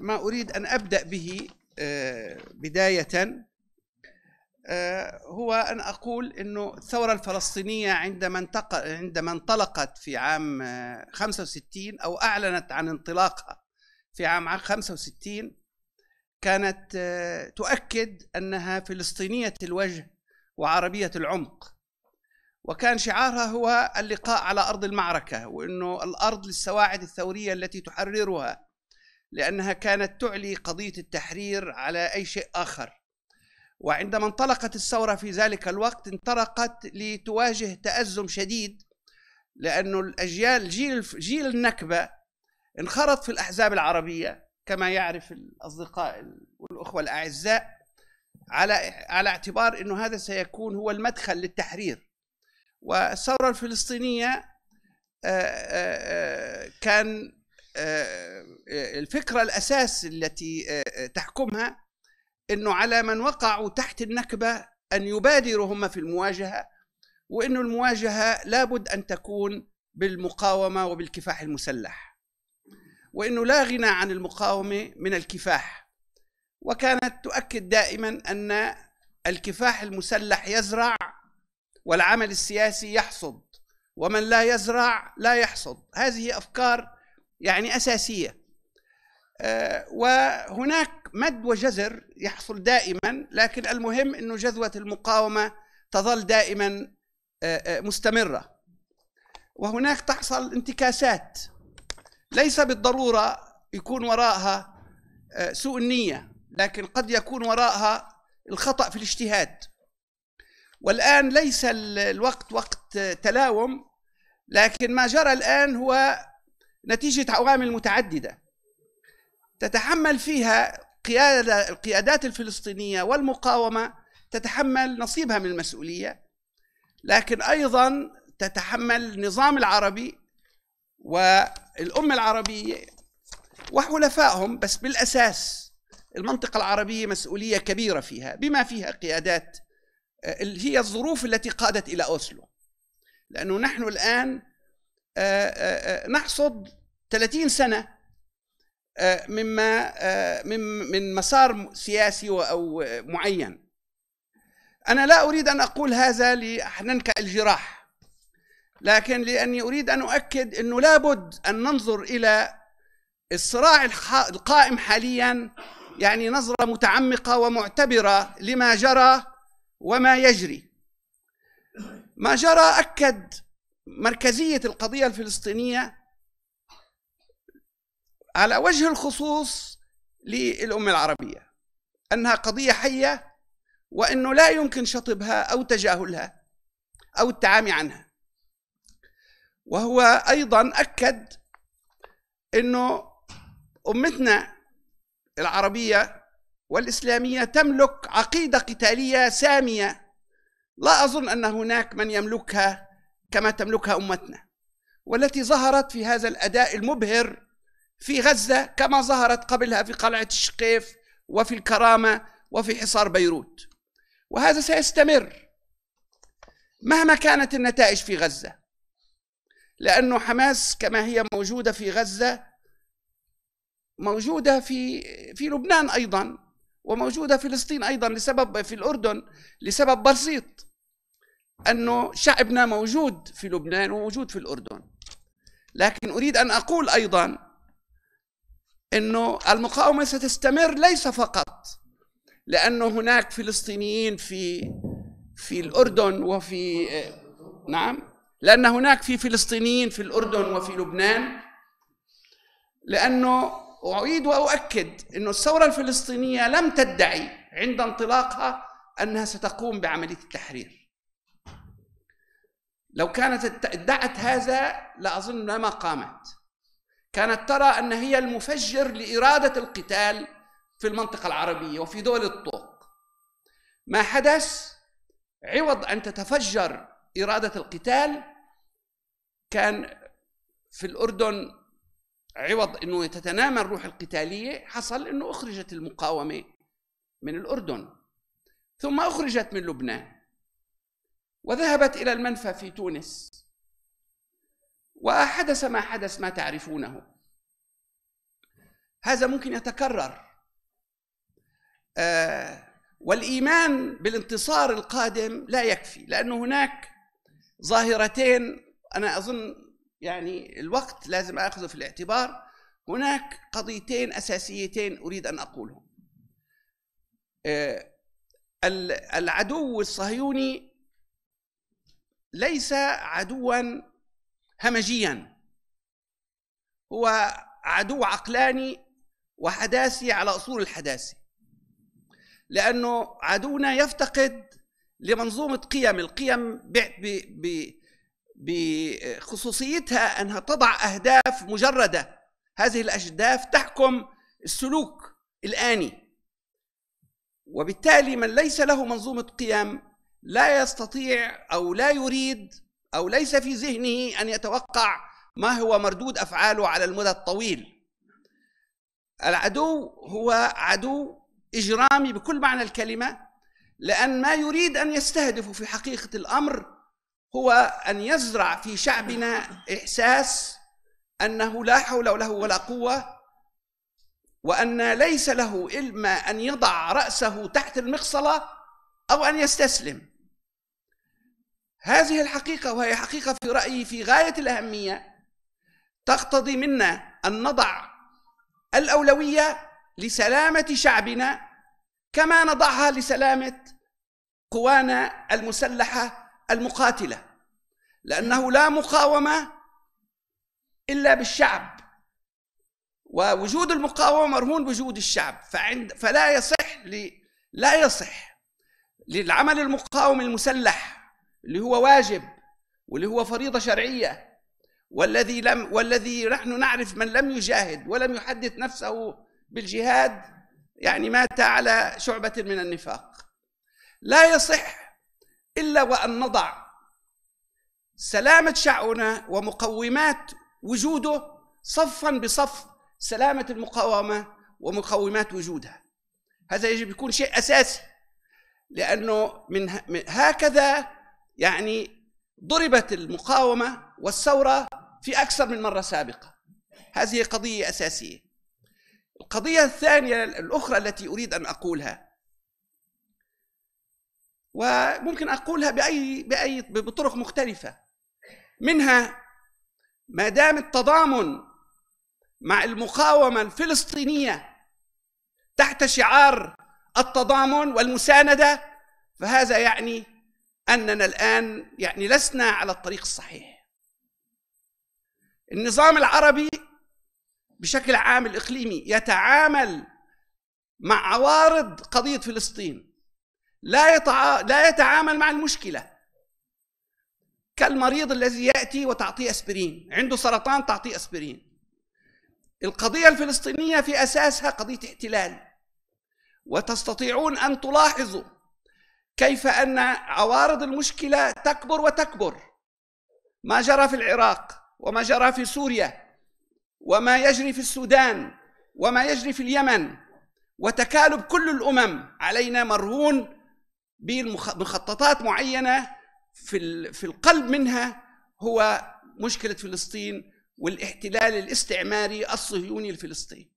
ما أريد أن أبدأ به آه، بداية آه، هو أن أقول أنه الثورة الفلسطينية عندما, عندما انطلقت في عام 65 آه، أو أعلنت عن انطلاقها في عام 65 كانت تؤكد أنها فلسطينية الوجه وعربية العمق وكان شعارها هو اللقاء على أرض المعركة وأنه الأرض للسواعد الثورية التي تحررها لأنها كانت تعلي قضية التحرير على أي شيء آخر وعندما انطلقت الثورة في ذلك الوقت انطلقت لتواجه تأزم شديد لأن الأجيال جيل, جيل النكبة انخرط في الأحزاب العربية كما يعرف الأصدقاء والأخوة الأعزاء على على اعتبار أنه هذا سيكون هو المدخل للتحرير والثورة الفلسطينية آه، آه، آه، كان آه، آه، الفكره الاساس التي آه، تحكمها انه على من وقعوا تحت النكبه ان يبادروا هم في المواجهه وانه المواجهه لابد ان تكون بالمقاومه وبالكفاح المسلح وانه لا غنى عن المقاومه من الكفاح وكانت تؤكد دائما ان الكفاح المسلح يزرع والعمل السياسي يحصد ومن لا يزرع لا يحصد هذه افكار يعني اساسيه آه، وهناك مد وجزر يحصل دائما لكن المهم انه جذوه المقاومه تظل دائما آه، آه، مستمره وهناك تحصل انتكاسات ليس بالضروره يكون وراءها سوء النيه لكن قد يكون وراءها الخطا في الاجتهاد والان ليس الوقت وقت تلاوم لكن ما جرى الان هو نتيجة عوامل متعددة تتحمل فيها قيادة القيادات الفلسطينية والمقاومة تتحمل نصيبها من المسؤولية لكن أيضا تتحمل النظام العربي والأمة العربية وحلفائهم بس بالأساس المنطقة العربية مسؤولية كبيرة فيها بما فيها قيادات آه، اللي هي الظروف التي قادت إلى أوسلو لأنه نحن الآن آه، آه، نحصد 30 سنه آه، مما آه، من من مسار سياسي او معين انا لا اريد ان اقول هذا لننكا الجراح لكن لاني اريد ان اؤكد انه لابد ان ننظر الى الصراع القائم حاليا يعني نظره متعمقه ومعتبره لما جرى وما يجري ما جرى اكد مركزيه القضيه الفلسطينيه على وجه الخصوص للأمة العربية أنها قضية حية وأنه لا يمكن شطبها أو تجاهلها أو التعامي عنها وهو أيضا أكد أنه أمتنا العربية والإسلامية تملك عقيدة قتالية سامية لا أظن أن هناك من يملكها كما تملكها أمتنا والتي ظهرت في هذا الأداء المبهر في غزة كما ظهرت قبلها في قلعة الشقيف وفي الكرامة وفي حصار بيروت وهذا سيستمر مهما كانت النتائج في غزة لأنه حماس كما هي موجودة في غزة موجودة في في لبنان أيضا وموجودة في فلسطين أيضا لسبب في الأردن لسبب بسيط أنه شعبنا موجود في لبنان وموجود في الأردن لكن أريد أن أقول أيضا انه المقاومه ستستمر ليس فقط لانه هناك فلسطينيين في في الاردن وفي نعم لان هناك في فلسطينيين في الاردن وفي لبنان لانه اعيد واؤكد انه الثوره الفلسطينيه لم تدعي عند انطلاقها انها ستقوم بعمليه التحرير لو كانت ادعت هذا لاظن ما قامت كانت ترى أن هي المفجر لإرادة القتال في المنطقة العربية وفي دول الطوق ما حدث عوض أن تتفجر إرادة القتال كان في الأردن عوض أنه تتنامى الروح القتالية حصل أنه أخرجت المقاومة من الأردن ثم أخرجت من لبنان وذهبت إلى المنفى في تونس وحدث ما حدث ما تعرفونه هذا ممكن يتكرر آه والايمان بالانتصار القادم لا يكفي لأن هناك ظاهرتين انا اظن يعني الوقت لازم اخذه في الاعتبار هناك قضيتين اساسيتين اريد ان اقولهم آه العدو الصهيوني ليس عدوا همجيا هو عدو عقلاني وحداثي على اصول الحداثه لانه عدونا يفتقد لمنظومه قيم القيم بخصوصيتها انها تضع اهداف مجرده هذه الاهداف تحكم السلوك الاني وبالتالي من ليس له منظومه قيم لا يستطيع او لا يريد أو ليس في ذهنه أن يتوقع ما هو مردود أفعاله على المدى الطويل العدو هو عدو إجرامي بكل معنى الكلمة لأن ما يريد أن يستهدفه في حقيقة الأمر هو أن يزرع في شعبنا إحساس أنه لا حول له ولا قوة وأن ليس له إلا أن يضع رأسه تحت المقصلة أو أن يستسلم هذه الحقيقة وهي حقيقة في رأيي في غاية الأهمية تقتضي منا أن نضع الأولوية لسلامة شعبنا كما نضعها لسلامة قوانا المسلحة المقاتلة لأنه لا مقاومة إلا بالشعب ووجود المقاومة مرهون بوجود الشعب فعند فلا يصح لا يصح للعمل المقاوم المسلح اللي هو واجب واللي هو فريضة شرعية والذي لم والذي نحن نعرف من لم يجاهد ولم يحدث نفسه بالجهاد يعني مات على شعبة من النفاق لا يصح إلا وأن نضع سلامة شعبنا ومقومات وجوده صفا بصف سلامة المقاومة ومقومات وجودها هذا يجب يكون شيء أساسي لأنه من هكذا يعني ضربت المقاومه والثوره في اكثر من مره سابقه هذه قضيه اساسيه القضيه الثانيه الاخرى التي اريد ان اقولها وممكن اقولها باي باي بطرق مختلفه منها ما دام التضامن مع المقاومه الفلسطينيه تحت شعار التضامن والمسانده فهذا يعني اننا الان يعني لسنا على الطريق الصحيح النظام العربي بشكل عام الاقليمي يتعامل مع عوارض قضيه فلسطين لا يتع... لا يتعامل مع المشكله كالمريض الذي ياتي وتعطيه اسبرين عنده سرطان تعطيه اسبرين القضيه الفلسطينيه في اساسها قضيه احتلال وتستطيعون ان تلاحظوا كيف ان عوارض المشكله تكبر وتكبر ما جرى في العراق وما جرى في سوريا وما يجري في السودان وما يجري في اليمن وتكالب كل الامم علينا مرهون بمخططات معينه في في القلب منها هو مشكله فلسطين والاحتلال الاستعماري الصهيوني الفلسطيني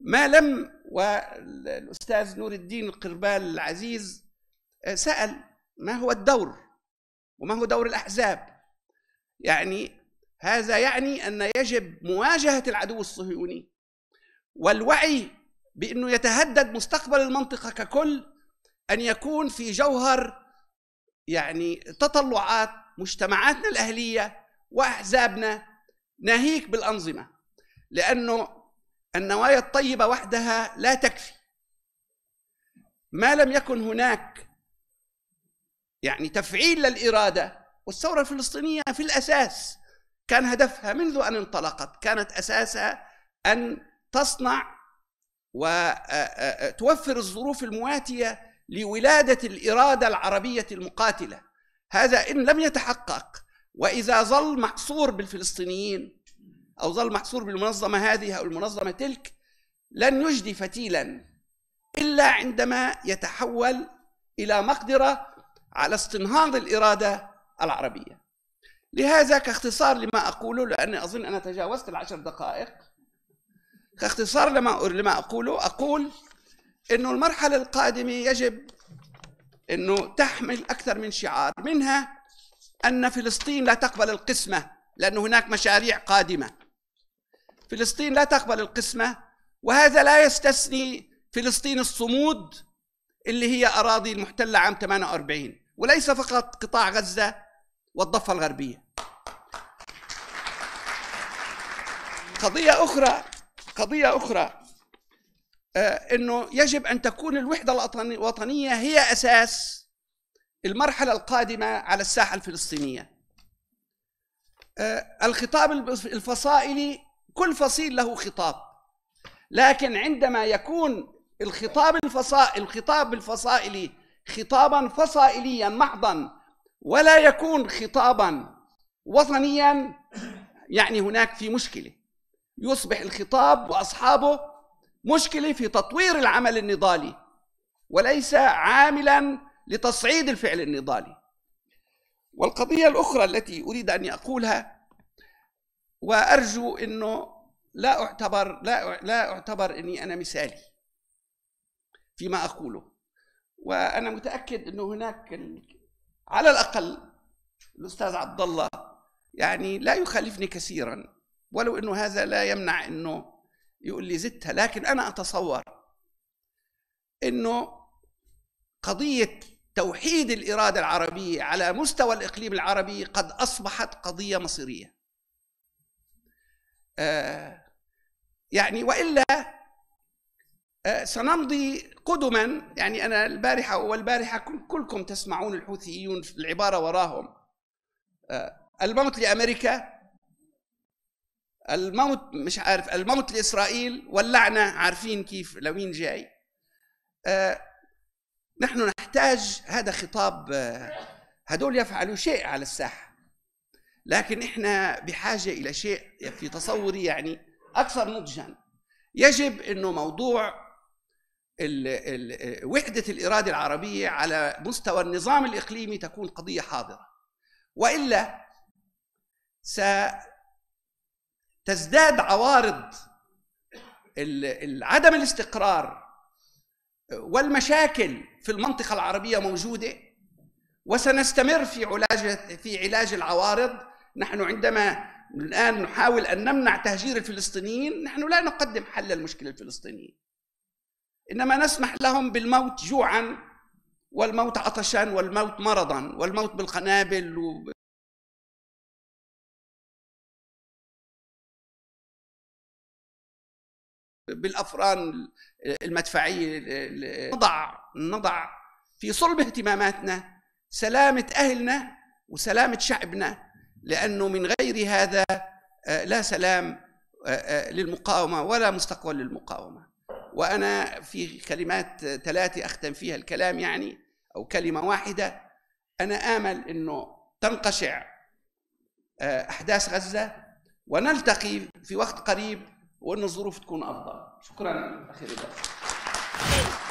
ما لم والاستاذ نور الدين القربال العزيز آه، سأل ما هو الدور وما هو دور الأحزاب يعني هذا يعني أن يجب مواجهة العدو الصهيوني والوعي بأنه يتهدد مستقبل المنطقة ككل أن يكون في جوهر يعني تطلعات مجتمعاتنا الأهلية وأحزابنا ناهيك بالأنظمة لأنه النوايا الطيبة وحدها لا تكفي ما لم يكن هناك يعني تفعيل للإرادة والثورة الفلسطينية في الأساس كان هدفها منذ أن انطلقت كانت أساسها أن تصنع وتوفر الظروف المواتية لولادة الإرادة العربية المقاتلة هذا إن لم يتحقق وإذا ظل محصور بالفلسطينيين أو ظل محصور بالمنظمة هذه أو المنظمة تلك لن يجدي فتيلا إلا عندما يتحول إلى مقدرة على استنهاض الإرادة العربية لهذا كاختصار لما أقوله لأني أظن أنا تجاوزت العشر دقائق كاختصار لما لما أقوله أقول أنه المرحلة القادمة يجب أنه تحمل أكثر من شعار منها أن فلسطين لا تقبل القسمة لأن هناك مشاريع قادمة فلسطين لا تقبل القسمة وهذا لا يستثني فلسطين الصمود اللي هي أراضي المحتلة عام 48 وليس فقط قطاع غزة والضفة الغربية قضية أخرى قضية أخرى آه، أنه يجب أن تكون الوحدة الوطنية هي أساس المرحلة القادمة على الساحة الفلسطينية آه، الخطاب الفصائلي كل فصيل له خطاب لكن عندما يكون الخطاب الفصائل الخطاب الفصائلي خطابا فصائليا محضا ولا يكون خطابا وطنيا يعني هناك في مشكله يصبح الخطاب واصحابه مشكله في تطوير العمل النضالي وليس عاملا لتصعيد الفعل النضالي والقضيه الاخرى التي اريد ان اقولها وارجو انه لا اعتبر لا لا اعتبر اني انا مثالي فيما أقوله وأنا متأكد أنه هناك على الأقل الأستاذ عبد الله يعني لا يخالفني كثيرا ولو أنه هذا لا يمنع أنه يقول لي زدتها لكن أنا أتصور أنه قضية توحيد الإرادة العربية على مستوى الإقليم العربي قد أصبحت قضية مصيرية آه، يعني وإلا آه، سنمضي قدما يعني انا البارحه والبارحه كلكم تسمعون الحوثيون العباره وراهم آه، الموت لامريكا الموت مش عارف الموت لاسرائيل واللعنه عارفين كيف لوين جاي آه، نحن نحتاج هذا خطاب هدول يفعلوا شيء على الساحه لكن احنا بحاجه الى شيء في تصوري يعني اكثر نضجا يجب انه موضوع وحدة الإرادة العربية على مستوى النظام الإقليمي تكون قضية حاضرة وإلا ستزداد عوارض عدم الاستقرار والمشاكل في المنطقة العربية موجودة وسنستمر في علاج في علاج العوارض نحن عندما الآن نحاول أن نمنع تهجير الفلسطينيين نحن لا نقدم حل المشكلة الفلسطينية انما نسمح لهم بالموت جوعا والموت عطشا والموت مرضا والموت بالقنابل و... بالافران المدفعيه نضع نضع في صلب اهتماماتنا سلامه اهلنا وسلامه شعبنا لانه من غير هذا آه، لا سلام آه، آه، للمقاومه ولا مستقبل للمقاومه وأنا في كلمات ثلاثة أختم فيها الكلام يعني أو كلمة واحدة أنا آمل أنه تنقشع آه، أحداث غزة ونلتقي في وقت قريب وأن الظروف تكون أفضل شكرا أخي